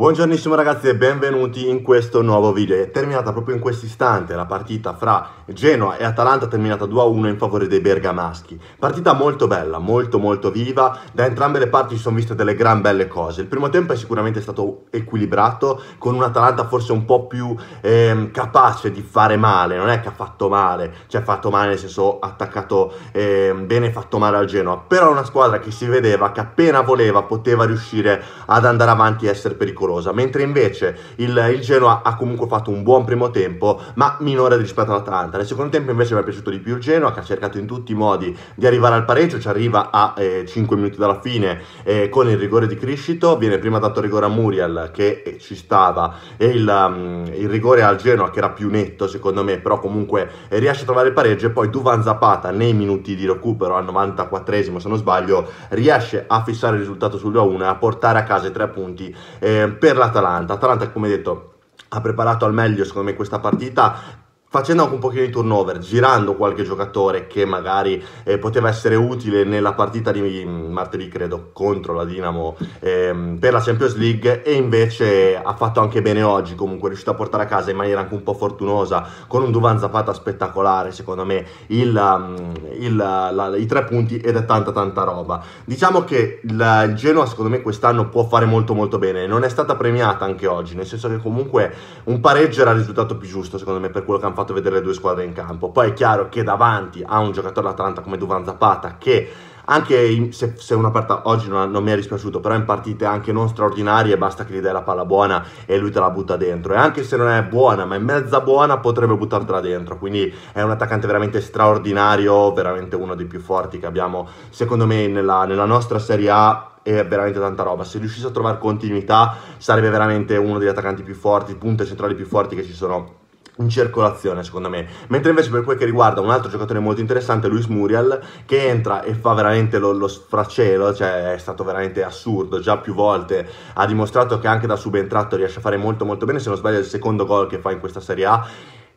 Buongiornissimo ragazzi e benvenuti in questo nuovo video. È terminata proprio in questo istante la partita fra Genoa e Atalanta, terminata 2-1 in favore dei bergamaschi. Partita molto bella, molto molto viva, da entrambe le parti si sono viste delle gran belle cose. Il primo tempo è sicuramente stato equilibrato, con un Atalanta forse un po' più eh, capace di fare male, non è che ha fatto male, cioè ha fatto male nel senso attaccato eh, bene, fatto male al Genoa, però una squadra che si vedeva che appena voleva poteva riuscire ad andare avanti e essere pericolosa pericolosa, mentre invece il, il Genoa ha comunque fatto un buon primo tempo, ma minore rispetto all'Atalanta. Nel secondo tempo invece mi è piaciuto di più il Genoa, che ha cercato in tutti i modi di arrivare al pareggio, ci arriva a eh, 5 minuti dalla fine eh, con il rigore di Criscito, viene prima dato rigore a Muriel che eh, ci stava e il, um, il rigore al Genoa che era più netto secondo me, però comunque eh, riesce a trovare il pareggio e poi Duvan Zapata nei minuti di recupero al 94 esimo se non sbaglio riesce a fissare il risultato sul 2-1 e a portare a casa i tre punti eh, per l'Atalanta. Atalanta, come detto, ha preparato al meglio secondo me questa partita facendo anche un pochino di turnover, girando qualche giocatore che magari eh, poteva essere utile nella partita di mm, martedì, credo, contro la Dinamo ehm, per la Champions League e invece ha fatto anche bene oggi, comunque è riuscito a portare a casa in maniera anche un po' fortunosa, con un Duvan Zapata spettacolare, secondo me, il, mm, il, la, i tre punti ed è tanta tanta roba. Diciamo che la, il Genoa secondo me quest'anno può fare molto molto bene, non è stata premiata anche oggi, nel senso che comunque un pareggio era il risultato più giusto secondo me per quello che hanno fatto fatto vedere le due squadre in campo. Poi è chiaro che davanti a un giocatore d'Atalanta come Duvan Zapata che anche in, se, se, una partita oggi non, non, mi è dispiaciuto, però in partite anche non straordinarie basta che gli dai la palla buona e lui te la butta dentro. E anche se non è buona, ma è mezza buona, potrebbe buttartela dentro. Quindi è un attaccante veramente straordinario, veramente uno dei più forti che abbiamo, secondo me, nella, nella nostra Serie A è veramente tanta roba. Se riuscisse a trovare continuità, sarebbe veramente uno degli attaccanti più forti, punte centrali più forti che ci sono in circolazione secondo me mentre invece per quel che riguarda un altro giocatore molto interessante Luis Muriel che entra e fa veramente lo, lo sfracello cioè è stato veramente assurdo già più volte ha dimostrato che anche da subentrato riesce a fare molto molto bene se non sbaglio è il secondo gol che fa in questa Serie A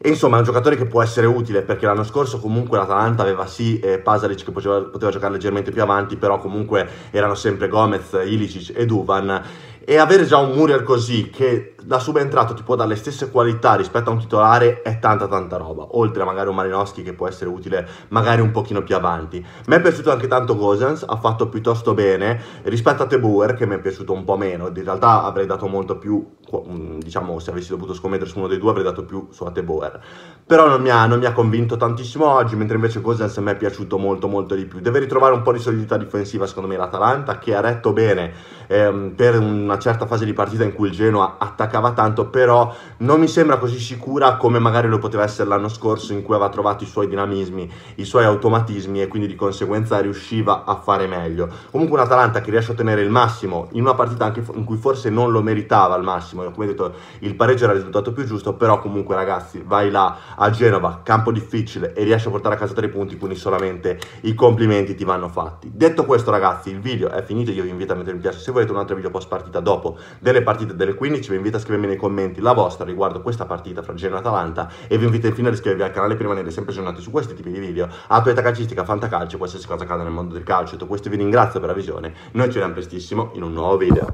e insomma è un giocatore che può essere utile perché l'anno scorso comunque l'Atalanta aveva sì eh, Pasalic che poteva, poteva giocare leggermente più avanti però comunque erano sempre Gomez, Ilicic e Duvan e avere già un Muriel così che da subentrato ti può dare le stesse qualità rispetto a un titolare è tanta tanta roba oltre a magari un Malinowski che può essere utile magari un pochino più avanti mi è piaciuto anche tanto Gosens ha fatto piuttosto bene rispetto a Tebouer che mi è piaciuto un po' meno in realtà avrei dato molto più mm, diciamo se avessi dovuto scommettere su uno dei due avrei dato più su Ateboer però non mi, ha, non mi ha convinto tantissimo oggi mentre invece Gosens mi è piaciuto molto molto di più deve ritrovare un po' di solidità difensiva secondo me l'Atalanta che ha retto bene ehm, per una certa fase di partita in cui il Genoa attaccava tanto, però non mi sembra così sicura come magari lo poteva essere l'anno scorso in cui aveva trovato i suoi dinamismi, i suoi automatismi e quindi di conseguenza riusciva a fare meglio. Comunque un Atalanta che riesce a ottenere il massimo in una partita anche in cui forse non lo meritava al massimo, come detto il pareggio era il risultato più giusto, però comunque ragazzi vai là a Genova, campo difficile e riesci a portare a casa tre punti, quindi solamente i complimenti ti vanno fatti. Detto questo ragazzi il video è finito, io vi invito a mettere un piace se volete un altro video post partita dopo delle partite delle 15, vi invito a scrivermi nei commenti la vostra riguardo questa partita fra Genoa e Atalanta e vi invito infine ad iscrivervi al canale per rimanere sempre aggiornati su questi tipi di video, attualità calcistica, fantacalcio, qualsiasi cosa accada nel mondo del calcio. Tutto questo vi ringrazio per la visione, noi ci vediamo prestissimo in un nuovo video.